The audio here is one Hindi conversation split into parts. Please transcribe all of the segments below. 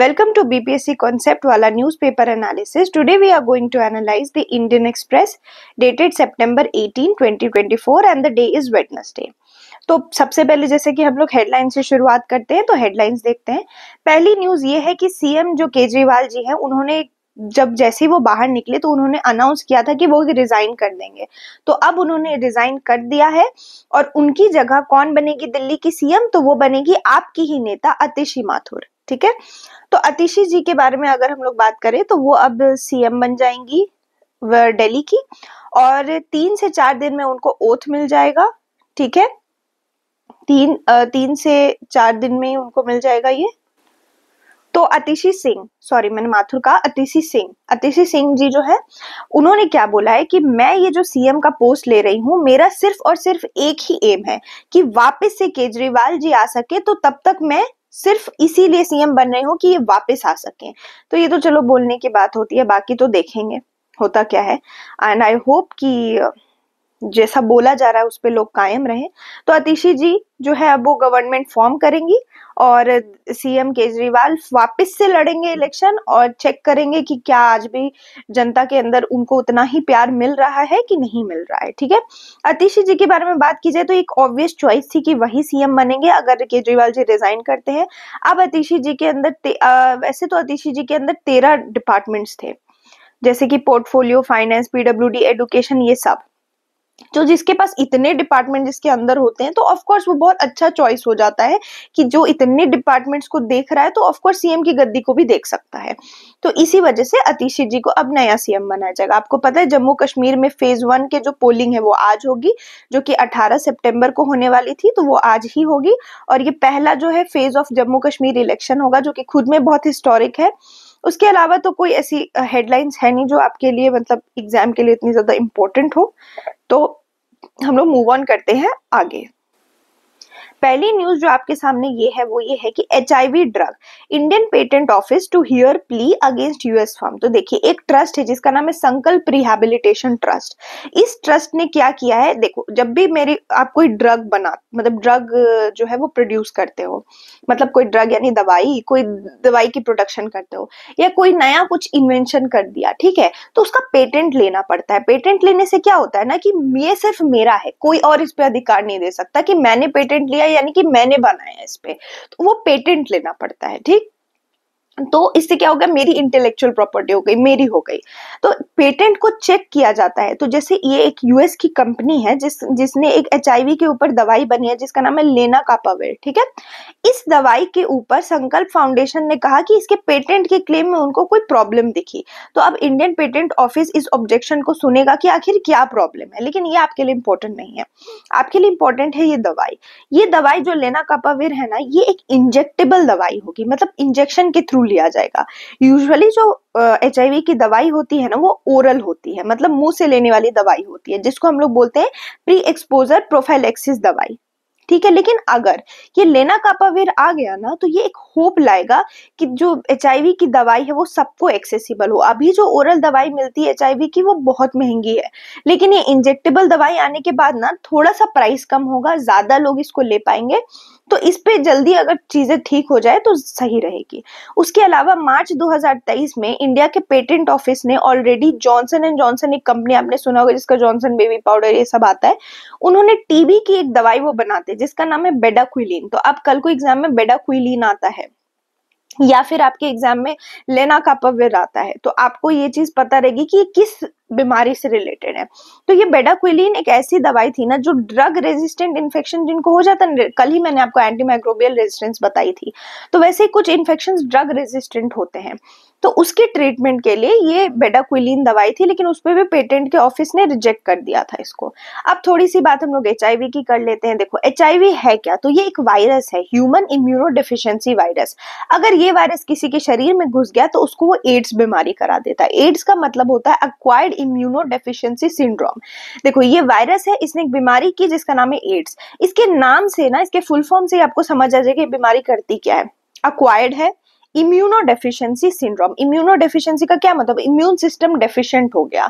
Welcome to BPSC Wala newspaper analysis. Today we are going to analyze the Indian Express dated September 18, 2024 and the day is Wednesday. तो सबसे पहले जैसे कि हम लोग हेडलाइन से शुरुआत करते हैं तो हेडलाइंस देखते हैं पहली न्यूज़ ये है कि सीएम जो केजरीवाल जी हैं उन्होंने जब जैसे ही वो बाहर निकले तो उन्होंने अनाउंस किया था कि वो रिजाइन कर देंगे तो अब उन्होंने रिजाइन कर दिया है और उनकी जगह कौन बनेगी दिल्ली की सीएम तो वो बनेगी आपकी ही नेता अतिशी माथुर ठीक है तो अतिशी जी के बारे में अगर हम लोग बात करें तो वो अब सीएम बन जाएंगी दिल्ली की और तीन से चार दिन में उनको ओथ मिल जाएगा ठीक है तीन तीन से चार दिन में उनको मिल जाएगा ये तो अतिशी सिंह सॉरी मैंने माथुर कहा अतिशी सिंह अतिशी सिंह जी जो है उन्होंने क्या बोला है कि मैं ये जो सीएम का पोस्ट ले रही हूँ मेरा सिर्फ और सिर्फ एक ही एम है कि वापस से केजरीवाल जी आ सके तो तब तक मैं सिर्फ इसीलिए सीएम बन रहे हो कि ये वापस आ सके तो ये तो चलो बोलने की बात होती है बाकी तो देखेंगे होता क्या है एंड आई होप कि जैसा बोला जा रहा है उस पर लोग कायम रहे तो अतिशी जी जो है अब वो गवर्नमेंट फॉर्म करेंगी और सीएम केजरीवाल वापस से लड़ेंगे इलेक्शन और चेक करेंगे कि क्या आज भी जनता के अंदर उनको उतना ही प्यार मिल रहा है कि नहीं मिल रहा है ठीक है अतिशी जी के बारे में बात की जाए तो एक ऑब्वियस चॉइस थी कि वही सीएम बनेंगे अगर केजरीवाल जी रिजाइन करते हैं अब अतिशी जी के अंदर वैसे तो अतिशी जी के अंदर तेरह डिपार्टमेंट्स थे जैसे कि पोर्टफोलियो फाइनेंस पीडब्ल्यू एडुकेशन ये सब जो जिसके पास इतने डिपार्टमेंट जिसके अंदर होते हैं तो ऑफकोर्स वो बहुत अच्छा चॉइस हो जाता है कि जो इतने डिपार्टमेंट्स को देख रहा है तो ऑफकोर्स सीएम की गद्दी को भी देख सकता है तो इसी वजह से अतिशी जी को अब नया सीएम बनाया जाएगा आपको पता है जम्मू कश्मीर में फेज वन के जो पोलिंग है वो आज होगी जो कि अठारह सेप्टेम्बर को होने वाली थी तो वो आज ही होगी और ये पहला जो है phase of Jammu Kashmir election होगा जो कि खुद में बहुत हिस्टोरिक है उसके अलावा तो कोई ऐसी हेडलाइंस है नहीं जो आपके लिए मतलब एग्जाम के लिए इतनी ज़्यादा इम्पोर्टेंट हो तो हम लोग मूव ऑन करते हैं आगे पहली न्यूज जो आपके सामने ये है वो ये है कि H drug Indian patent office to hear plea against US form तो देखिए एक ट्रस्ट है जिसका नाम है संकल्प रिहेबिलिटेशन ट्रस्ट इस ट्रस्ट ने क्या किया है देखो जब भी मेरी आप कोई ड्रग बना मतलब ड्रग जो है वो प्रोड्यूस करते हो मतलब कोई ड्रग यानी दवाई कोई दवाई की प्रोडक्शन करते हो या कोई नया कुछ इन्वेंशन कर दिया ठीक है तो उसका पेटेंट लेना पड़ता है पेटेंट लेने से क्या होता है ना कि ये सिर्फ मेरा है कोई और इस पर अधिकार नहीं दे सकता कि मैंने पेटेंट लिया यानी कि मैंने बनाया इस पे तो वो पेटेंट लेना पड़ता है ठीक तो इससे क्या होगा मेरी इंटेलेक्चुअल प्रॉपर्टी हो गई मेरी हो गई तो पेटेंट को चेक किया जाता है तो जैसे ये एक यूएस की कंपनी है जिस जिसने एक एच के ऊपर दवाई बनी है जिसका नाम है लेना कापावेर ठीक है इस दवाई के ऊपर संकल्प फाउंडेशन ने कहा कि इसके पेटेंट के क्लेम में उनको कोई प्रॉब्लम दिखी तो अब इंडियन पेटेंट ऑफिस इस ऑब्जेक्शन को सुनेगा कि आखिर क्या प्रॉब्लम है लेकिन ये आपके लिए इंपॉर्टेंट नहीं है आपके लिए इंपॉर्टेंट है ये दवाई ये दवाई जो लेना कापावेर है ना ये एक इंजेक्टेबल दवाई होगी मतलब इंजेक्शन के थ्रू जरूर लिया जाएगा यूजुअली जो एच uh, की दवाई होती है ना वो ओरल होती है मतलब मुंह से लेने वाली दवाई होती है जिसको हम लोग बोलते हैं प्री एक्सपोजर प्रोफाइलेक्सिस दवाई ठीक है लेकिन अगर ये लेना कापावीर आ गया ना तो ये एक होप लाएगा कि जो एच की दवाई है वो सबको एक्सेसिबल हो अभी जो ओरल दवाई मिलती है एच की वो बहुत महंगी है लेकिन ये इंजेक्टेबल दवाई आने के बाद ना थोड़ा सा प्राइस कम होगा ज्यादा लोग इसको ले पाएंगे तो इस पे जल्दी अगर चीज़ें ठीक हो जाए तो सही रहेगी उसके अलावा मार्च 2023 में इंडिया के पेटेंट ऑफिस ने ऑलरेडी जॉनसन एंड जॉनसन एक कंपनी आपने सुना होगा जिसका जॉनसन बेबी पाउडर ये सब आता है उन्होंने टीबी की एक दवाई वो बनाते हैं जिसका नाम है बेडाक्विलिन तो आप कल को एग्जाम में क्विलीन आता है या फिर आपके एग्जाम में लेना कापाविर आता है तो आपको ये चीज पता रहेगी कि किस बीमारी से रिलेटेड है तो ये बेडाक्विलीन एक ऐसी दवाई थी ना जो ड्रग रेजिस्टेंट इन्फेक्शन जिनको हो जाता कल ही मैंने आपको एंटीमाइक्रोबियल रेजिस्टेंस बताई थी तो वैसे कुछ इन्फेक्शन ड्रग रेजिस्टेंट होते हैं तो उसके ट्रीटमेंट के लिए ये बेडाक्विलीन दवाई थी लेकिन उस पर भी पेटेंट के ऑफिस ने रिजेक्ट कर दिया था इसको अब थोड़ी सी बात हम लोग एच की कर लेते हैं देखो एच है क्या तो ये एक वायरस है ह्यूमन इम्यूनो डिफिशेंसी वायरस अगर ये वायरस किसी के शरीर में घुस गया तो उसको वो एड्स बीमारी करा देता है एड्स का मतलब होता है अक्वायर्ड इम्यूनो immunodeficiency सिंड्रोम देखो ये वायरस है इसने एक बीमारी की जिसका नाम है एड्स इसके नाम से ना इसके फुल फॉर्म से आपको समझ आ जाएगा ये बीमारी करती क्या है अक्वायर्ड है immunodeficiency syndrome immunodeficiency का क्या मतलब इम्यून सिस्टम डेफिशिएंट हो गया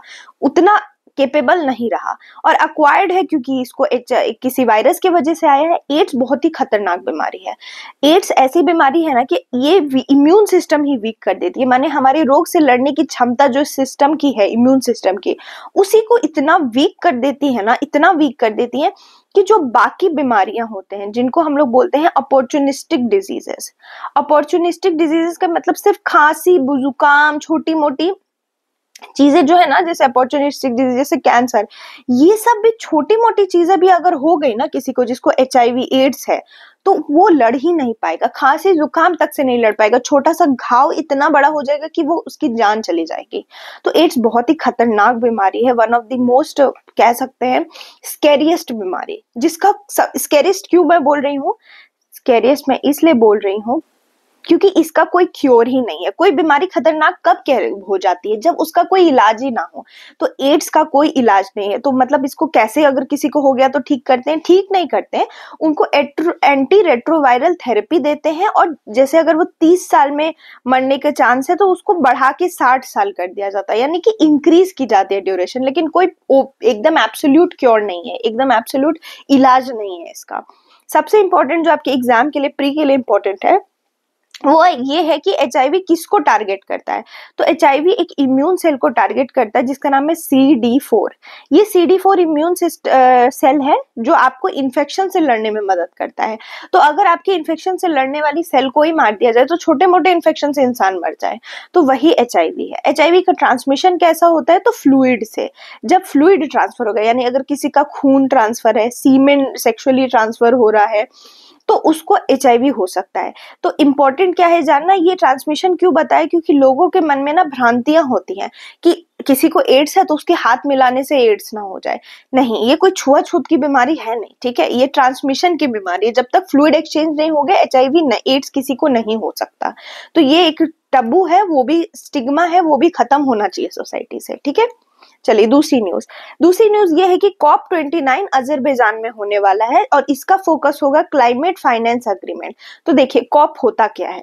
उतना केपेबल नहीं रहा और अक्वायर्ड है क्योंकि इसको एच, किसी वायरस की वजह से आया है एड्स बहुत ही खतरनाक बीमारी है एड्स ऐसी बीमारी है ना कि ये इम्यून सिस्टम ही वीक कर देती है माने हमारे रोग से लड़ने की क्षमता जो सिस्टम की है इम्यून सिस्टम की उसी को इतना वीक कर देती है ना इतना वीक कर देती है कि जो बाकी बीमारियां होते हैं जिनको हम लोग बोलते हैं अपॉर्चुनिस्टिक डिजीजेस अपॉर्चुनिस्टिक डिजीजेस का मतलब सिर्फ खांसी बुजुकाम छोटी मोटी चीजें जो है ना जैसे अपॉर्चुनिस्टिक डिजीज जैसे कैंसर ये सब भी छोटी मोटी चीजें भी अगर हो गई ना किसी को जिसको एच एड्स है तो वो लड़ ही नहीं पाएगा खांसी जुकाम तक से नहीं लड़ पाएगा छोटा सा घाव इतना बड़ा हो जाएगा कि वो उसकी जान चली जाएगी तो एड्स बहुत ही खतरनाक बीमारी है वन ऑफ द मोस्ट कह सकते हैं स्केरियस्ट बीमारी जिसका स्केरियस्ट क्यों मैं बोल रही हूँ स्केरियस्ट मैं इसलिए बोल रही हूँ क्योंकि इसका कोई क्योर ही नहीं है कोई बीमारी खतरनाक कब कह हो जाती है जब उसका कोई इलाज ही ना हो तो एड्स का कोई इलाज नहीं है तो मतलब इसको कैसे अगर किसी को हो गया तो ठीक करते हैं ठीक नहीं करते हैं उनको एंटी रेट्रोवायरल थेरेपी देते हैं और जैसे अगर वो तीस साल में मरने के चांस है तो उसको बढ़ा के साठ साल कर दिया जाता है यानी कि इंक्रीज की जाती है ड्यूरेशन लेकिन कोई एकदम एब्सोल्यूट क्योर नहीं है एकदम एब्सोल्यूट इलाज नहीं है इसका सबसे इंपॉर्टेंट जो आपके एग्जाम के लिए प्री के लिए इंपॉर्टेंट है वो ये है कि एच किसको टारगेट करता है तो एच एक इम्यून सेल को टारगेट करता है जिसका नाम है सी डी फोर ये C D four immune cell है जो आपको इन्फेक्शन से लड़ने में मदद करता है तो अगर आपके इन्फेक्शन से लड़ने वाली सेल को ही मार दिया जाए तो छोटे मोटे इन्फेक्शन से इंसान मर जाए तो वही एच है एच का ट्रांसमिशन कैसा होता है तो फ्लूड से जब फ्लूड ट्रांसफर होगा यानी अगर किसी का खून ट्रांसफर है सीमेंट सेक्शुअली ट्रांसफर हो रहा है तो उसको एच हो सकता है तो इम्पोर्टेंट क्या है जानना ये ट्रांसमिशन क्यों बताए क्योंकि लोगों के मन में ना भ्रांतियां होती हैं कि किसी को एड्स है तो उसके हाथ मिलाने से एड्स ना हो जाए नहीं ये कोई छुआछूत की बीमारी है नहीं ठीक है ये ट्रांसमिशन की बीमारी है जब तक फ्लूड एक्सचेंज नहीं हो गया एच आई एड्स किसी को नहीं हो सकता तो ये एक टबू है वो भी स्टिग्मा है वो भी खत्म होना चाहिए सोसाइटी से ठीक है चलिए दूसरी न्यूज दूसरी न्यूज ये है कि कॉप ट्वेंटी नाइन अजरबैजान में होने वाला है और इसका फोकस होगा क्लाइमेट फाइनेंस अग्रीमेंट तो देखिए कॉप होता क्या है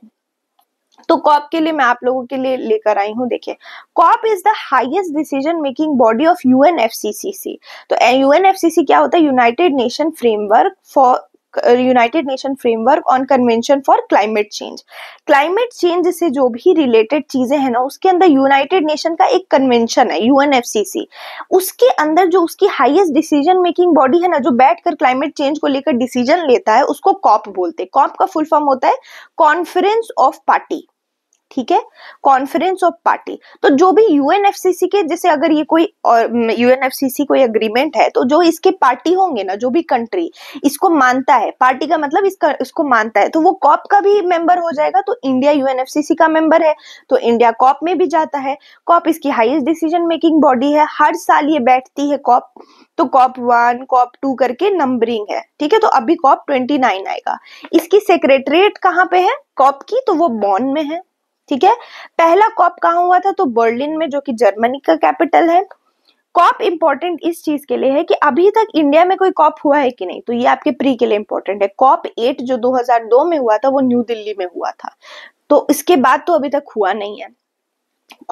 तो कॉप के लिए मैं आप लोगों के लिए लेकर आई हूँ देखिए COP is the highest decision making body of UNFCCC तो यूएनएफसीसी क्या होता है United Nation framework for United Nation framework on convention for climate change climate change से जो भी रिलेटेड चीजें हैं ना उसके अंदर यूनाइटेड नेशन का एक कन्वेंशन है यूएनएफसीसी उसके अंदर जो उसकी हाईएस्ट डिसीजन मेकिंग बॉडी है ना जो कर क्लाइमेट चेंज को लेकर डिसीजन लेता है उसको कॉप बोलते हैं कॉप का फुल फॉर्म होता है कॉन्फ्रेंस ऑफ पार्टी ठीक है कॉन्फ्रेंस ऑफ पार्टी तो जो भी यूएनएफसीसी के जैसे अगर ये कोई यूएनएफसीसी कोई अग्रीमेंट है तो जो इसके पार्टी होंगे ना जो भी कंट्री इसको मानता है पार्टी का मतलब इसका इसको मानता है तो वो कॉप का भी मेंबर हो जाएगा तो इंडिया यूएनएफसीसी का मेंबर है तो इंडिया कॉप में भी जाता है कॉप इसकी हाइएस्ट डिसीजन मेकिंग बॉडी है हर साल ये बैठती है कॉप तो कॉप वन कॉप टू करके नंबरिंग है ठीक है तो अभी कॉप ट्वेंटी नाइन आएगा इसकी सेक्रेटरिएट कहाँ पे है कॉप की तो वो बॉन में है ठीक है पहला कॉप कहाँ हुआ था तो बर्लिन में जो कि जर्मनी का कैपिटल है कॉप इंपॉर्टेंट इस चीज के लिए है कि अभी तक इंडिया में कोई कॉप हुआ है कि नहीं तो ये आपके प्री के लिए इंपॉर्टेंट है कॉप एट जो 2002 में हुआ था वो न्यू दिल्ली में हुआ था तो इसके बाद तो अभी तक हुआ नहीं है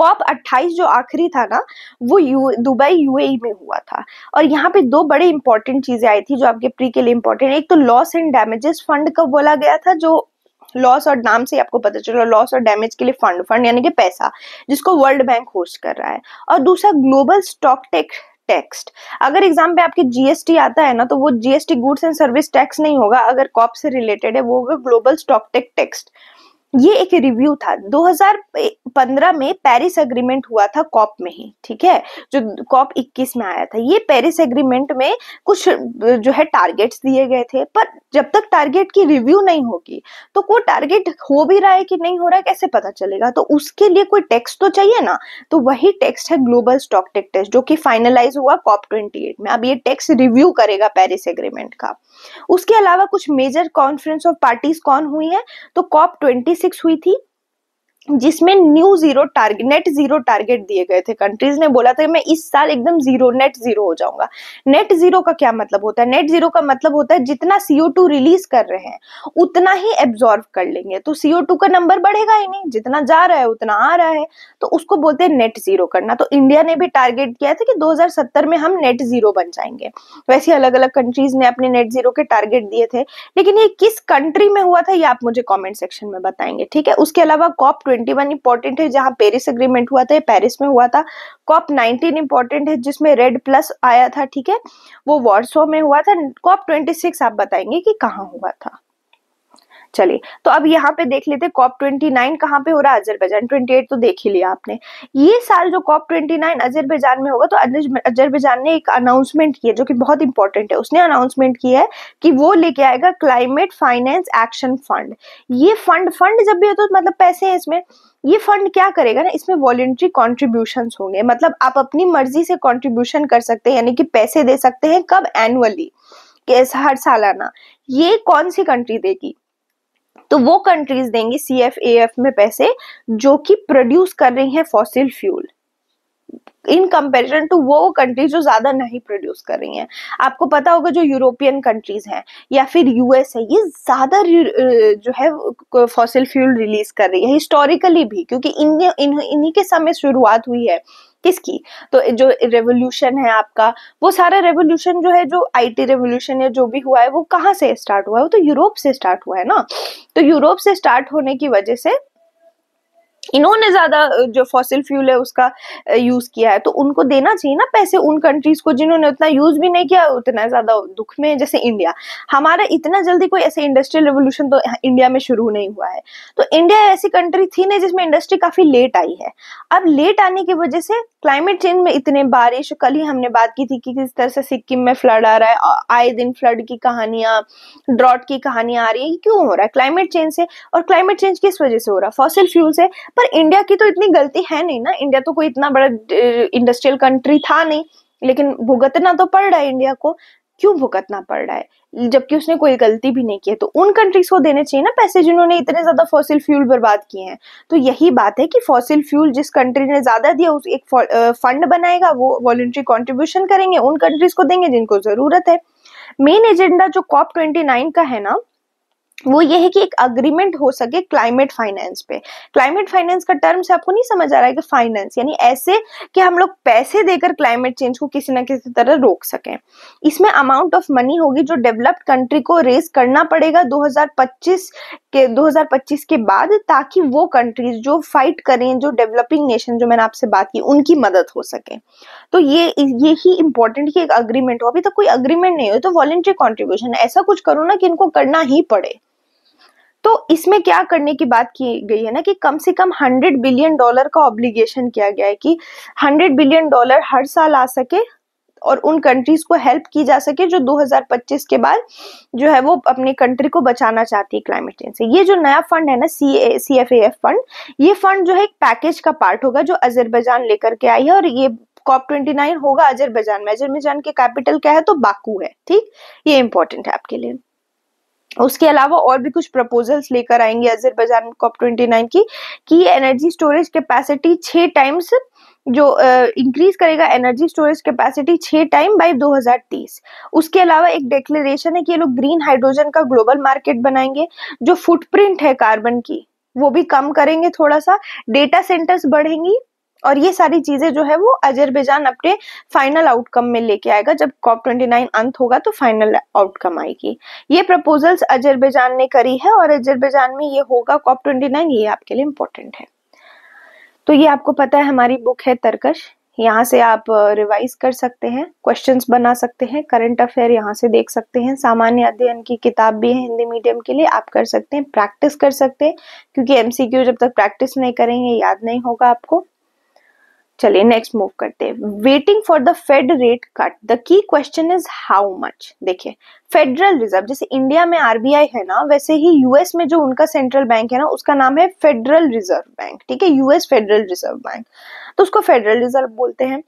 कॉप 28 जो आखिरी था ना वो यू दुबई यूएई में हुआ था और यहाँ पे दो बड़े इंपॉर्टेंट चीजें आई थी जो आपके प्री के लिए इंपॉर्टेंट एक तो लॉस एंड डैमेजेस फंड कब बोला गया था जो लॉस और नाम से आपको पता चला लॉस और डैमेज के लिए फंड फंड यानी कि पैसा जिसको वर्ल्ड बैंक होस्ट कर रहा है और दूसरा ग्लोबल स्टॉक टेक टेक्स्ट अगर एग्जाम पे आपके जीएसटी आता है ना तो वो GST goods and service tax नहीं होगा अगर कॉप से रिलेटेड है वो होगा ग्लोबल स्टॉक टेक टेक्स्ट ये एक रिव्यू था 2015 में पेरिस एग्रीमेंट हुआ था कॉप में ही ठीक है जो कॉप 21 में आया था ये पेरिस एग्रीमेंट में कुछ जो है टारगेट्स दिए गए थे पर जब तक टारगेट की रिव्यू नहीं होगी तो कोई टारगेट हो भी रहा है कि नहीं हो रहा है कैसे पता चलेगा तो उसके लिए कोई टेक्स्ट तो चाहिए ना तो वही टेक्स्ट है ग्लोबल स्टॉक टेक टेस्ट जो कि फाइनलाइज हुआ कॉप ट्वेंटी में अब ये टेक्स्ट रिव्यू करेगा पेरिस एग्रीमेंट का उसके अलावा कुछ मेजर कॉन्फ्रेंस ऑफ पार्टीज कौन हुई है तो कॉप ट्वेंटी सिक्स हुई थी जिसमें new zero target net zero target दिए गए थे कंट्रीज ने बोला था मैं इस साल एकदम जीरो नेट जीरो हो जाऊंगा नेट जीरो का क्या मतलब होता है नेट जीरो का मतलब होता है जितना सीओ टू रिलीज कर रहे हैं उतना ही एब्जॉर्व कर लेंगे तो सीओ टू का नंबर बढ़ेगा ही नहीं जितना जा रहा है उतना आ रहा है तो उसको बोलते हैं नेट जीरो करना तो इंडिया ने भी टारगेट किया था कि दो में हम नेट जीरो बन जाएंगे वैसे अलग अलग कंट्रीज ने अपने नेट जीरो के टारगेट दिए थे लेकिन ये किस कंट्री में हुआ था ये आप मुझे कॉमेंट सेक्शन में बताएंगे ठीक है उसके अलावा कॉप ट्वेंटी वन इंपॉर्टेंट है जहां पेरिस अग्रीमेंट हुआ था पेरिस में हुआ था कॉप नाइनटीन इंपॉर्टेंट है जिसमें रेड प्लस आया था ठीक है वो वॉर्सो में हुआ था कॉप ट्वेंटी सिक्स आप बताएंगे कि कहाँ हुआ था चलिए तो अब यहाँ पे देख लेते कॉप ट्वेंटी नाइन कहाँ पे हो रहा है अजरबैजान ट्वेंटी एट तो देख ही लिया आपने ये साल जो कॉप ट्वेंटी नाइन अजरबैजान में होगा तो अजरबैजान ने एक अनाउंसमेंट किया जो कि बहुत इंपॉर्टेंट है उसने अनाउंसमेंट किया है कि वो लेके आएगा क्लाइमेट फाइनेंस एक्शन फंड ये फंड फंड जब भी हो तो मतलब पैसे हैं इसमें ये फंड क्या करेगा ना इसमें वॉलेंट्री कॉन्ट्रीब्यूशन होंगे मतलब आप अपनी मर्जी से कॉन्ट्रीब्यूशन कर सकते हैं यानी कि पैसे दे सकते हैं कब एनुअली हर सालाना ये कौन सी कंट्री देगी तो वो कंट्रीज देंगी सी एफ ए एफ में पैसे जो कि प्रोड्यूस कर रही हैं fossil fuel in comparison to वो कंट्रीज जो ज्यादा नहीं प्रोड्यूस कर रही हैं आपको पता होगा जो यूरोपियन कंट्रीज हैं या फिर यूएस है ये ज्यादा जो है फॉसिल फ्यूल रिलीज कर रही है हिस्टोरिकली भी क्योंकि इन के समय शुरुआत हुई है किसकी तो जो रेवोल्यूशन है आपका वो सारा रेवोल्यूशन जो है जो आईटी रेवोल्यूशन या जो भी हुआ है वो कहाँ से स्टार्ट हुआ है वो तो यूरोप से स्टार्ट हुआ है ना तो यूरोप से स्टार्ट होने की वजह से इन्होंने ज्यादा जो फॉसिल फ्यूल है उसका यूज किया है तो उनको देना चाहिए ना पैसे उन कंट्रीज को जिन्होंने उतना यूज भी नहीं किया उतना ज्यादा दुख में जैसे इंडिया हमारा इतना जल्दी कोई ऐसे इंडस्ट्रियल रेवोल्यूशन तो इंडिया में शुरू नहीं हुआ है तो इंडिया ऐसी कंट्री थी ना जिसमें इंडस्ट्री काफी लेट आई है अब लेट आने की वजह से क्लाइमेट चेंज में इतने बारिश कल ही हमने बात की थी कि किस तरह से सिक्किम में फ्लड आ रहा है आए दिन फ्लड की कहानियां ड्रॉट की कहानियां आ रही है क्यों हो रहा है क्लाइमेट चेंज से और क्लाइमेट चेंज किस वजह से हो रहा है फॉसिल फ्यूल से पर इंडिया की तो इतनी गलती है नहीं ना इंडिया तो कोई इतना बड़ा इंडस्ट्रियल कंट्री था नहीं लेकिन भुगतना तो पड़ रहा है इंडिया को क्यों भुगतना पड़ रहा है जबकि उसने कोई गलती भी नहीं की है तो उन कंट्रीज को देने चाहिए ना पैसे जिन्होंने इतने ज़्यादा फॉसिल फ्यूल बर्बाद किए हैं तो यही बात है कि फॉसिल फ्यूल जिस कंट्री ने ज़्यादा दिया उस एक फंड बनाएगा वो वॉल्ट्री कॉन्ट्रीब्यूशन करेंगे उन कंट्रीज को देंगे जिनको ज़रूरत है मेन एजेंडा जो कॉप ट्वेंटी नाइन का है ना वो ये है कि एक अग्रीमेंट हो सके क्लाइमेट फाइनेंस पे क्लाइमेट फाइनेंस का टर्म से आपको नहीं समझ आ रहा है कि फाइनेंस यानी ऐसे कि हम लोग पैसे देकर क्लाइमेट चेंज को किसी ना किसी तरह रोक सकें इसमें अमाउंट ऑफ मनी होगी जो डेवलप्ड कंट्री को रेस करना पड़ेगा 2025 के 2025 के बाद ताकि वो कंट्रीज जो फाइट करें जो डेवलपिंग नेशन जो मैंने आपसे बात की उनकी मदद हो सके तो ये ये ही इम्पोर्टेंट कि एक अग्रीमेंट हो अभी तक कोई अग्रीमेंट नहीं हो तो वॉलेंट्री कॉन्ट्रीब्यूशन ऐसा कुछ करो ना कि इनको करना ही पड़े तो इसमें क्या करने की बात की गई है ना कि कम से कम हंड्रेड बिलियन डॉलर का ऑब्लिगेशन किया गया है कि हंड्रेड बिलियन डॉलर हर साल आ सके और उन कंट्रीज को हेल्प की जा सके जो 2025 के बाद जो है वो अपनी कंट्री को बचाना चाहती है क्लाइमेट चेंज से ये जो नया फंड है ना C C F F fund ये फंड जो है एक पैकेज का पार्ट होगा जो अजरबैजान लेकर के आई है और ये कॉप ट्वेंटी नाइन होगा अजरबैजान में अजरबैजान के कैपिटल क्या है तो बाकू है ठीक ये इंपॉर्टेंट है आपके लिए उसके अलावा और भी कुछ प्रपोजल्स लेकर आएंगे बाजार कॉप ट्वेंटी नाइन की कि एनर्जी स्टोरेज कैपेसिटी छह टाइम्स जो इंक्रीज uh, करेगा एनर्जी स्टोरेज कैपेसिटी छह टाइम बाय 2030 उसके अलावा एक डिक्लेरेशन है कि ये लोग ग्रीन हाइड्रोजन का ग्लोबल मार्केट बनाएंगे जो फुटप्रिंट है कार्बन की वो भी कम करेंगे थोड़ा सा डेटा सेंटर्स बढ़ेंगी और ये सारी चीजें जो है वो अजरबैजान अपने फाइनल आउटकम में लेके आएगा जब कॉप ट्वेंटी नाइन अंत होगा तो फाइनल आउटकम आएगी ये प्रपोजल्स अजरबैजान ने करी है और अजरबैजान में ये होगा कॉप ट्वेंटी नाइन ये आपके लिए इम्पोर्टेंट है तो ये आपको पता है हमारी बुक है तर्कश यहाँ से आप रिवाइज कर सकते हैं क्वेश्चंस बना सकते हैं करंट अफेयर यहाँ से देख सकते हैं सामान्य अध्ययन की किताब भी है हिंदी मीडियम के लिए आप कर सकते हैं प्रैक्टिस कर सकते हैं क्योंकि एमसीक्यू जब तक प्रैक्टिस नहीं करेंगे याद नहीं होगा आपको चलिए नेक्स्ट मूव करते हैं waiting for the fed rate cut the key question is how much देखिए फेडरल रिजर्व जैसे इंडिया में आरबीआई है ना वैसे ही यूएस में जो उनका सेंट्रल बैंक है ना उसका नाम है फेडरल रिजर्व बैंक ठीक है यूएस फेडरल रिजर्व बैंक तो उसको फेडरल रिजर्व बोलते हैं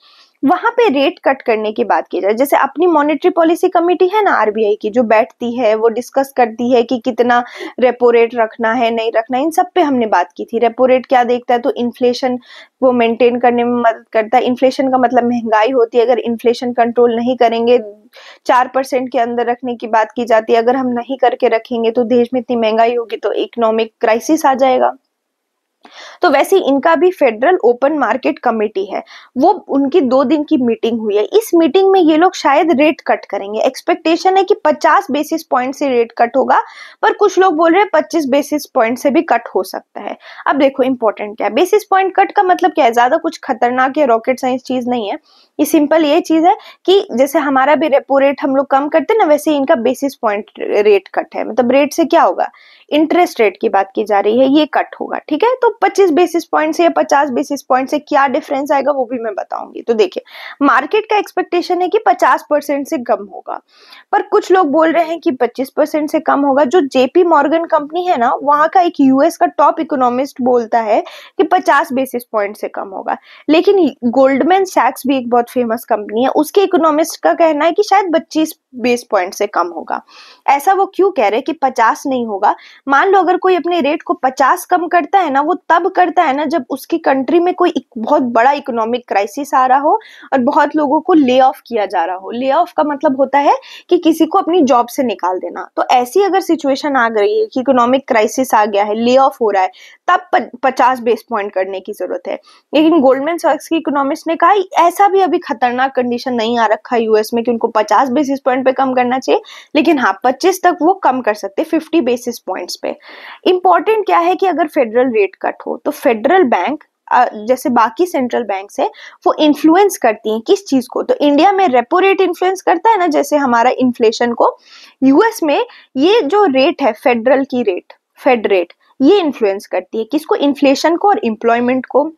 वहां पे रेट कट करने की बात की जाए जैसे अपनी मॉनेटरी पॉलिसी कमेटी है ना आरबीआई की जो बैठती है वो डिस्कस करती है कि कितना रेपो रेट रखना है नहीं रखना इन सब पे हमने बात की थी रेपो रेट क्या देखता है तो इन्फ्लेशन वो मेंटेन करने में मदद करता है इन्फ्लेशन का मतलब महंगाई होती है अगर इन्फ्लेशन कंट्रोल नहीं करेंगे चार परसेंट के अंदर रखने की बात की जाती है अगर हम नहीं करके रखेंगे तो देश में इतनी महंगाई होगी तो इकोनॉमिक क्राइसिस आ जाएगा तो वैसे इनका भी फेडरल ओपन मार्केट कमेटी है वो उनकी दो दिन की मीटिंग हुई है इस मीटिंग में ये लोग शायद रेट कट करेंगे एक्सपेक्टेशन है कि 50 बेसिस पॉइंट से रेट कट होगा पर कुछ लोग बोल रहे हैं 25 बेसिस पॉइंट से भी कट हो सकता है अब देखो इंपॉर्टेंट क्या है बेसिस पॉइंट कट का मतलब क्या है ज्यादा कुछ खतरनाक या रॉकेट साइंस चीज नहीं है ये सिंपल ये चीज है कि जैसे हमारा भी रेपो रेट हम लोग कम करते ना वैसे इनका बेसिस पॉइंट रेट कट है मतलब रेट से क्या होगा इंटरेस्ट रेट की बात की जा रही है ये कट होगा ठीक है तो 25 बेसिस पॉइंट से या 50 बेसिस पॉइंट से क्या डिफरेंस आएगा वो भी मैं बताऊंगी तो देखिए मार्केट का एक्सपेक्टेशन है कि 50 परसेंट से कम होगा पर कुछ लोग बोल रहे हैं कि 25 परसेंट से कम होगा जो जेपी मॉर्गन कंपनी है ना वहां का एक यूएस का टॉप इकोनॉमिस्ट बोलता है कि पचास बेसिस पॉइंट से कम होगा लेकिन गोल्डमैन सैक्स भी एक बहुत फेमस कंपनी है उसके इकोनॉमिस्ट का कहना है कि शायद पच्चीस बेस पॉइंट से कम होगा ऐसा वो क्यों कह रहे हैं कि पचास नहीं होगा मान लो अगर कोई अपने रेट को पचास कम करता है ना वो तब करता है ना जब उसकी कंट्री में कोई बहुत बड़ा इकोनॉमिक क्राइसिस आ रहा हो और बहुत लोगों को ले ऑफ किया जा रहा हो ले ऑफ का मतलब होता है कि किसी को अपनी जॉब से निकाल देना तो ऐसी अगर सिचुएशन आ गई है कि इकोनॉमिक क्राइसिस आ गया है ले ऑफ हो रहा है तब पचास बेस पॉइंट करने की जरूरत है लेकिन गोल्डमैन सॉक्स की इकोनॉमिस्ट ने कहा ऐसा भी अभी खतरनाक कंडीशन नहीं आ रखा है यूएस में कि उनको पचास बेसिस पॉइंट पे कम करना चाहिए लेकिन हाँ पच्चीस तक वो कम कर सकते फिफ्टी बेसिस पॉइंट रेट्स पे इम्पॉर्टेंट क्या है कि अगर फेडरल रेट कट हो तो फेडरल बैंक जैसे बाकी सेंट्रल बैंक है वो इन्फ्लुएंस करती हैं किस चीज़ को तो इंडिया में रेपो रेट इन्फ्लुएंस करता है ना जैसे हमारा इन्फ्लेशन को यूएस में ये जो रेट है फेडरल की रेट फेड रेट ये इन्फ्लुएंस करती है किसको इन्फ्लेशन को और एम्प्लॉयमेंट को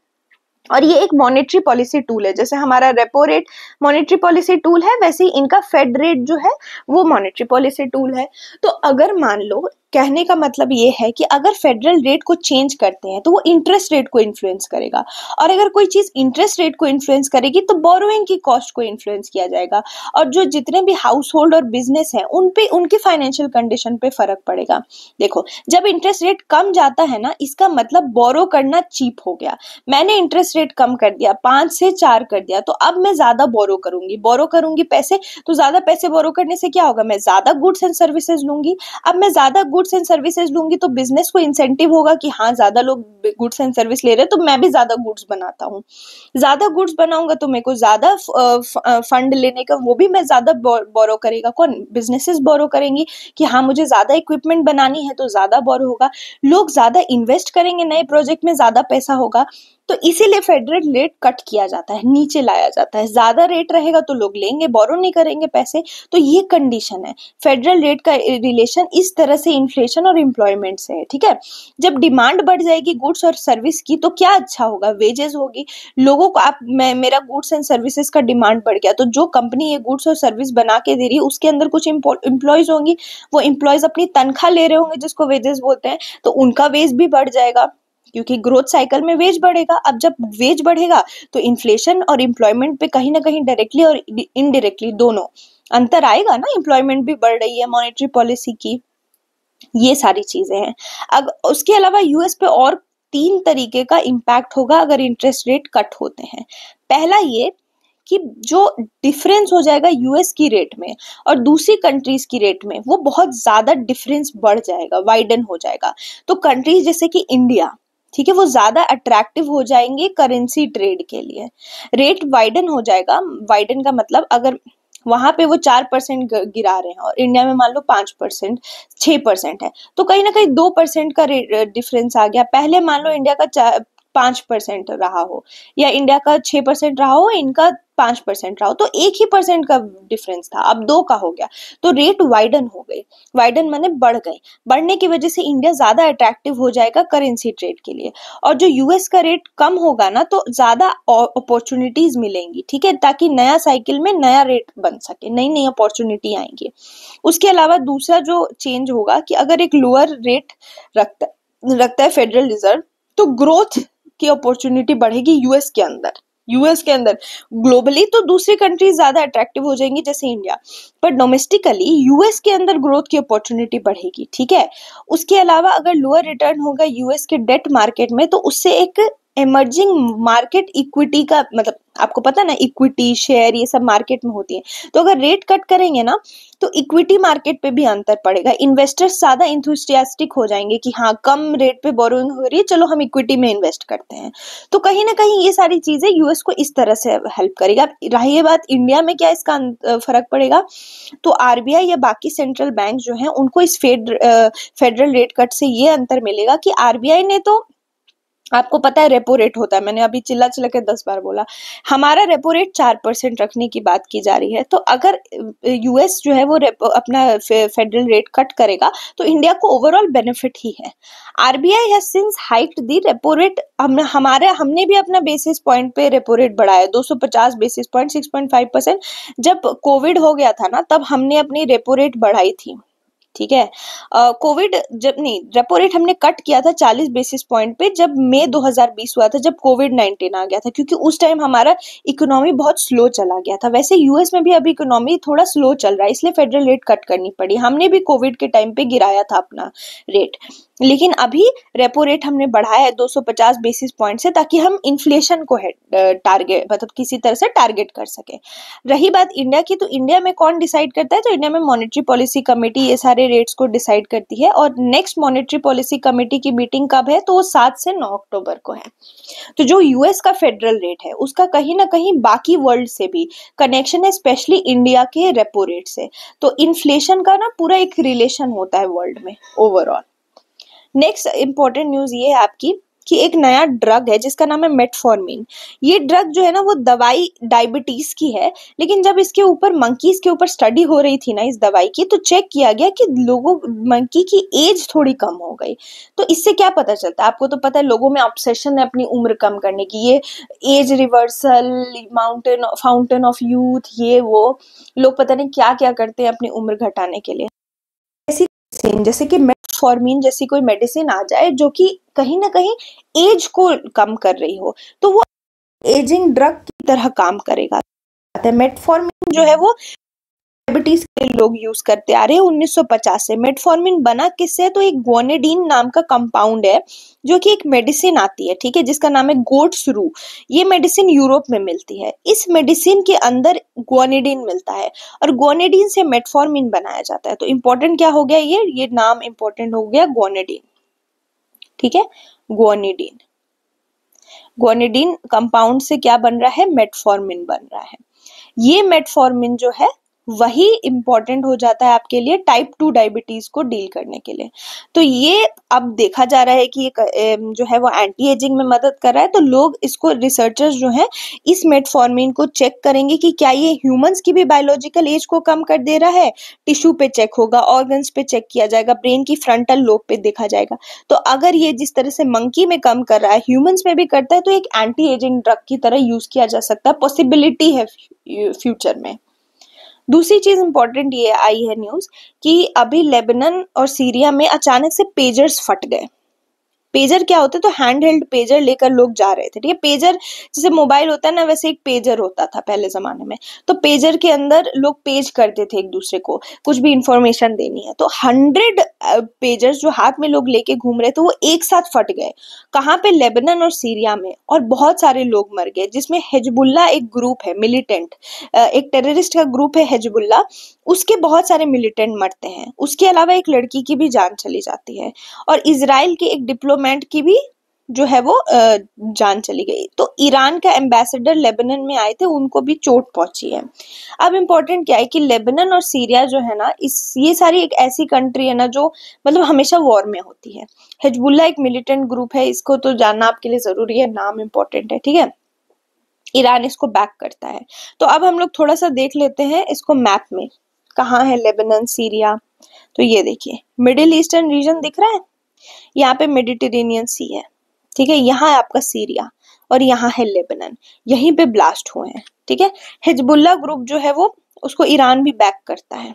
और ये एक मॉनेटरी पॉलिसी टूल है जैसे हमारा repo rate monetary policy tool है वैसे ही इनका फेड रेट जो है वो मॉनेटरी पॉलिसी टूल है तो अगर मान लो कहने का मतलब ये है कि अगर फेडरल रेट को चेंज करते हैं तो वो इंटरेस्ट रेट को इन्फ्लुएंस करेगा और अगर कोई चीज़ इंटरेस्ट रेट को इन्फ्लुएंस करेगी तो बोरोइंग की कॉस्ट को इन्फ्लुएंस किया जाएगा और जो जितने भी हाउस होल्ड और बिजनेस हैं उन पे उनके फाइनेंशियल कंडीशन पे फर्क पड़ेगा देखो जब इंटरेस्ट रेट कम जाता है ना इसका मतलब बोरो करना चीप हो गया मैंने इंटरेस्ट रेट कम कर दिया पाँच से चार कर दिया तो अब मैं ज़्यादा बोरो करूँगी बोरो करूँगी पैसे तो ज़्यादा पैसे बोरो करने से क्या होगा मैं ज़्यादा गुड्स एंड सर्विसेज लूँगी अब मैं ज़्यादा गुड गुड्स एंड सर्विसेज लूंगी तो बिजनेस को इंसेंटिव होगा कि हाँ ज्यादा लोग गुड्स एंड सर्विस ले रहे हैं तो मैं भी ज्यादा गुड्स बनाता हूँ ज्यादा गुड्स बनाऊंगा तो मेरे को ज्यादा फंड लेने का वो भी मैं ज्यादा बोरो करेगा कौन बिजनेसेस बोरो करेंगी कि हाँ मुझे ज्यादा इक्विपमेंट बनानी है तो ज्यादा बोरो होगा लोग ज्यादा इन्वेस्ट करेंगे नए प्रोजेक्ट में ज्यादा पैसा होगा तो इसीलिए फेडरेट रेट कट किया जाता है नीचे लाया जाता है ज़्यादा रेट रहेगा तो लोग लेंगे बोरो नहीं करेंगे पैसे तो ये कंडीशन है फेडरल रेट का रिलेशन इस तरह से इन्फ्लेशन और इम्प्लॉयमेंट से है ठीक है जब डिमांड बढ़ जाएगी गुड्स और सर्विस की तो क्या अच्छा होगा वेजेस होगी लोगों को आप मैं मेरा गुड्स एंड सर्विसेज का डिमांड बढ़ गया तो जो कंपनी ये गुड्स और सर्विस बना के दे रही है उसके अंदर कुछ इंप्लॉयज होंगी वो इम्प्लॉयज अपनी तनख्वाह ले रहे होंगे जिसको वेजेस बोलते हैं तो उनका वेज भी बढ़ जाएगा क्योंकि ग्रोथ साइकिल में वेज बढ़ेगा अब जब वेज बढ़ेगा तो इन्फ्लेशन और एम्प्लॉयमेंट पे कहीं ना कहीं डायरेक्टली और इनडायरेक्टली दोनों अंतर आएगा ना एम्प्लॉयमेंट भी बढ़ रही है मॉनिटरी पॉलिसी की ये सारी चीजें हैं अब उसके अलावा यूएस पे और तीन तरीके का इम्पैक्ट होगा अगर इंटरेस्ट रेट कट होते हैं पहला ये कि जो डिफरेंस हो जाएगा यूएस की रेट में और दूसरी कंट्रीज की रेट में वो बहुत ज़्यादा डिफरेंस बढ़ जाएगा वाइडन हो जाएगा तो कंट्रीज जैसे कि इंडिया ठीक है वो ज़्यादा अट्रैक्टिव हो जाएंगे करेंसी ट्रेड के लिए रेट वाइडन हो जाएगा वाइडन का मतलब अगर वहां पे वो चार परसेंट गिरा रहे हैं और इंडिया में मान लो पांच परसेंट छह परसेंट है तो कहीं ना कहीं दो परसेंट का डिफरेंस आ गया पहले मान लो इंडिया का पांच परसेंट रहा हो या इंडिया का छह परसेंट रहा हो इनका पांच परसेंट रहा हो तो एक ही परसेंट का डिफरेंस था अब दो का हो गया तो रेट वाइडन हो गई वाइडन मैंने बढ़ गए बढ़ने की वजह से इंडिया ज़्यादा अट्रैक्टिव हो जाएगा करेंसी ट्रेड के लिए और जो यूएस का रेट कम होगा ना तो ज़्यादा अपॉर्चुनिटीज़ मिलेंगी ठीक है ताकि नया साइकिल में नया रेट बन सके नई नई अपॉर्चुनिटी आएंगी उसके अलावा दूसरा जो चेंज होगा कि अगर एक लोअर रेट रखता रखता है फेडरल रिजर्व तो ग्रोथ की अपॉर्चुनिटी बढ़ेगी यूएस के अंदर यूएस के अंदर ग्लोबली तो दूसरी कंट्रीज ज्यादा अट्रैक्टिव हो जाएंगी जैसे इंडिया पर डोमेस्टिकली यूएस के अंदर ग्रोथ की अपॉर्चुनिटी बढ़ेगी ठीक है उसके अलावा अगर लोअर रिटर्न होगा यूएस के डेट मार्केट में तो उससे एक इमर्जिंग मार्केट इक्विटी का मतलब आपको पता ना इक्विटी शेयर ये सब मार्केट में होती है तो अगर रेट कट करेंगे ना तो इक्विटी मार्केट पे भी अंतर पड़ेगा इन्वेस्टर्स ज़्यादा इंथुस्टियास्टिक हो जाएंगे कि हाँ कम रेट पे बोरोइंग हो रही है चलो हम इक्विटी में इन्वेस्ट करते हैं तो कहीं ना कहीं ये सारी चीज़ें यूएस को इस तरह से हेल्प करेगा रही बात इंडिया में क्या इसका अं, फर्क पड़ेगा तो आरबीआई या बाकी सेंट्रल बैंक जो है उनको इस फेड फेडरल रेट कट से ये अंतर मिलेगा कि आरबीआई ने तो आपको पता है रेपो रेट होता है मैंने अभी चिल्ला चिल्ला के दस बार बोला हमारा रेपो रेट चार परसेंट रखने की बात की जा रही है तो अगर यूएस जो है वो रेपो अपना फेडरल रेट कट करेगा तो इंडिया को ओवरऑल बेनिफिट ही है RBI has since hiked the repo rate हम हमारे हमने भी अपना बेसिस पॉइंट पे रेपो रेट बढ़ाया दो सौ पचास basis point six point five percent जब कोविड हो गया था ना तब हमने अपनी रेपो रेट बढ़ाई थी ठीक है कोविड जब नहीं रेपो रेट हमने कट किया था 40 बेसिस पॉइंट पे जब मई 2020 हुआ था जब कोविड 19 आ गया था क्योंकि उस टाइम हमारा इकोनॉमी बहुत स्लो चला गया था वैसे यूएस में भी अभी इकोनॉमी थोड़ा स्लो चल रहा है इसलिए फेडरल रेट कट करनी पड़ी हमने भी कोविड के टाइम पे गिराया था अपना रेट लेकिन अभी रेपो रेट हमने बढ़ाया है 250 बेसिस पॉइंट से ताकि हम इन्फ्लेशन को है टारगेट मतलब किसी तरह से टारगेट कर सके रही बात इंडिया की तो इंडिया में कौन डिसाइड करता है तो इंडिया में मॉनेटरी पॉलिसी कमेटी ये सारे रेट्स को डिसाइड करती है और नेक्स्ट मॉनेटरी पॉलिसी कमेटी की मीटिंग कब है तो वो सात से नौ अक्टूबर को है तो जो यूएस का फेडरल रेट है उसका कहीं ना कहीं बाकी वर्ल्ड से भी कनेक्शन है स्पेशली इंडिया के रेपो रेट से तो इन्फ्लेशन का ना पूरा एक रिलेशन होता है वर्ल्ड में ओवरऑल नेक्स्ट इम्पोर्टेंट न्यूज़ ये है आपकी कि एक नया ड्रग है जिसका नाम है मेटफॉर्मिन ये ड्रग जो है ना वो दवाई डायबिटीज़ की है लेकिन जब इसके ऊपर मंकीज़ के ऊपर स्टडी हो रही थी ना इस दवाई की तो चेक किया गया कि लोगों मंकी की एज थोड़ी कम हो गई तो इससे क्या पता चलता है आपको तो पता है लोगों में ऑब्सेशन है अपनी उम्र कम करने की ये age reversal mountain fountain of youth ये वो लोग पता नहीं क्या क्या करते हैं अपनी उम्र घटाने के लिए ऐसी जैसे कि मेटफॉर्मिन जैसी कोई मेडिसिन आ जाए जो कि कहीं ना कहीं एज को कम कर रही हो तो वो एजिंग ड्रग की तरह काम करेगा मेटफॉर्मिन तो जो है वो प्रॉपर्टीज के लोग यूज करते आ रहे हैं 1950 से मेटफॉर्मिन बना किससे तो एक गोनेडीन नाम का कंपाउंड है जो कि एक मेडिसिन आती है ठीक है जिसका नाम है गोट्स रू ये मेडिसिन यूरोप में मिलती है इस मेडिसिन के अंदर गोनेडीन मिलता है और गोनेडीन से मेटफॉर्मिन बनाया जाता है तो इम्पोर्टेंट क्या हो गया ये ये नाम इम्पोर्टेंट हो गया गोनेडीन ठीक है गोनेडीन गोनेडीन कंपाउंड से क्या बन रहा है मेटफॉर्मिन बन रहा है ये मेटफॉर्मिन जो है वही इम्पॉर्टेंट हो जाता है आपके लिए टाइप टू डायबिटीज़ को डील करने के लिए तो ये अब देखा जा रहा है कि ये जो है वो एंटी एजिंग में मदद कर रहा है तो लोग इसको रिसर्चर्स जो हैं इस मेटफॉर्मिन को चेक करेंगे कि क्या ये ह्यूमंस की भी बायोलॉजिकल एज को कम कर दे रहा है टिश्यू पे चेक होगा ऑर्गन्स पे चेक किया जाएगा ब्रेन की फ्रंटल लोब पे देखा जाएगा तो अगर ये जिस तरह से मंकी में कम कर रहा है ह्यूमन्स में भी करता है तो एक एंटी एजिंग ड्रग की तरह यूज़ किया जा सकता है पॉसिबिलिटी है फ्यूचर में दूसरी चीज इंपॉर्टेंट ये आई है न्यूज कि अभी लेबनन और सीरिया में अचानक से पेजर्स फट गए पेजर क्या होते तो हैंड हेल्ड पेजर लेकर लोग जा रहे थे ठीक है पेजर जैसे मोबाइल होता है ना वैसे एक पेजर होता था पहले जमाने में तो पेजर के अंदर लोग पेज करते थे एक दूसरे को कुछ भी इंफॉर्मेशन देनी है तो हंड्रेड पेजर्स जो हाथ में लोग लेके घूम रहे थे वो एक साथ फट गए कहाँ पे लेबनन और सीरिया में और बहुत सारे लोग मर गए जिसमें हिजबुल्ला एक ग्रुप है मिलिटेंट एक टेररिस्ट का ग्रुप है हिजबुल्ला उसके बहुत सारे मिलिटेंट मरते हैं उसके अलावा एक लड़की की भी जान चली जाती है और इसराइल के एक डिप्लोमेट की भी जो है वो जान चली गई तो ईरान का एम्बेसडर लेबनन में आए थे उनको भी चोट पहुंची है अब इम्पोर्टेंट क्या है कि लेबनन और सीरिया जो है ना इस ये सारी एक ऐसी कंट्री है ना जो मतलब हमेशा वॉर में होती है हिजबुल्ला एक मिलिटेंट ग्रुप है इसको तो जानना आपके लिए ज़रूरी है नाम इम्पोर्टेंट है ठीक है ईरान इसको बैक करता है तो अब हम लोग थोड़ा सा देख लेते हैं इसको मैप में कहाँ है लेबनान सीरिया तो ये देखिए मिडिल ईस्टर्न रीजन दिख रहा है यहाँ पे मेडिटेरेनियन सी है ठीक है यहाँ है आपका सीरिया और यहाँ है लेबनान यहीं पे ब्लास्ट हुए हैं ठीक है हिजबुल्ला ग्रुप जो है वो उसको ईरान भी बैक करता है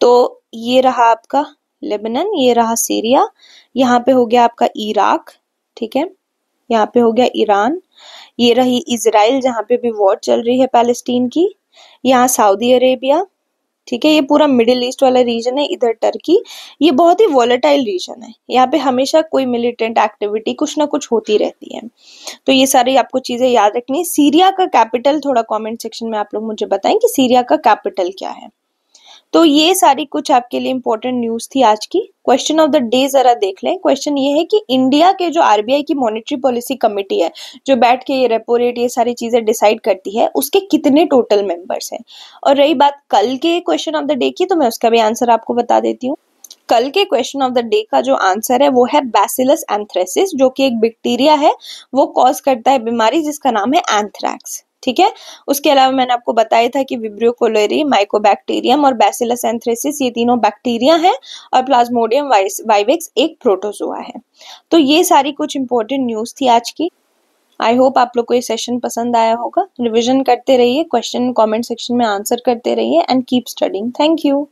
तो ये रहा आपका लेबनान ये रहा सीरिया यहाँ पे हो गया आपका इराक ठीक है यहाँ पे हो गया ईरान ये रही इसराइल जहाँ पे भी वॉर चल रही है पैलेस्टीन की यहाँ सऊदी अरेबिया ठीक है ये पूरा मिडिल ईस्ट वाला रीजन है इधर टर्की ये बहुत ही वॉलेटाइल रीजन है यहाँ पे हमेशा कोई मिलिटेंट एक्टिविटी कुछ ना कुछ होती रहती है तो ये सारी आपको चीज़ें याद रखनी है सीरिया का कैपिटल थोड़ा कमेंट सेक्शन में आप लोग मुझे बताएं कि सीरिया का कैपिटल क्या है तो ये सारी कुछ आपके लिए इंपॉर्टेंट न्यूज थी आज की क्वेश्चन ऑफ द डे जरा देख लें क्वेश्चन ये है कि इंडिया के जो आरबीआई की मॉनेटरी पॉलिसी कमेटी है जो बैठ के ये रेपो रेट ये सारी चीजें डिसाइड करती है उसके कितने टोटल मेंबर्स हैं और रही बात कल के क्वेश्चन ऑफ द डे की तो मैं उसका भी आंसर आपको बता देती हूँ कल के क्वेश्चन ऑफ द डे का जो आंसर है वो है बैसिलस एंथ्रेसिस जो कि एक बैक्टीरिया है वो कॉज करता है बीमारी जिसका नाम है एंथ्रैक्स ठीक है उसके अलावा मैंने आपको बताया था कि विब्रियो कोलेरी माइकोबैक्टीरियम और बैसिलस एंथ्रेसिस ये तीनों बैक्टीरिया हैं और प्लाज्मोडियम वाइवेक्स एक प्रोटोजोआ है तो ये सारी कुछ इंपॉर्टेंट न्यूज़ थी आज की आई होप आप लोग को ये सेशन पसंद आया होगा रिविजन करते रहिए क्वेश्चन कॉमेंट सेक्शन में आंसर करते रहिए and keep studying thank you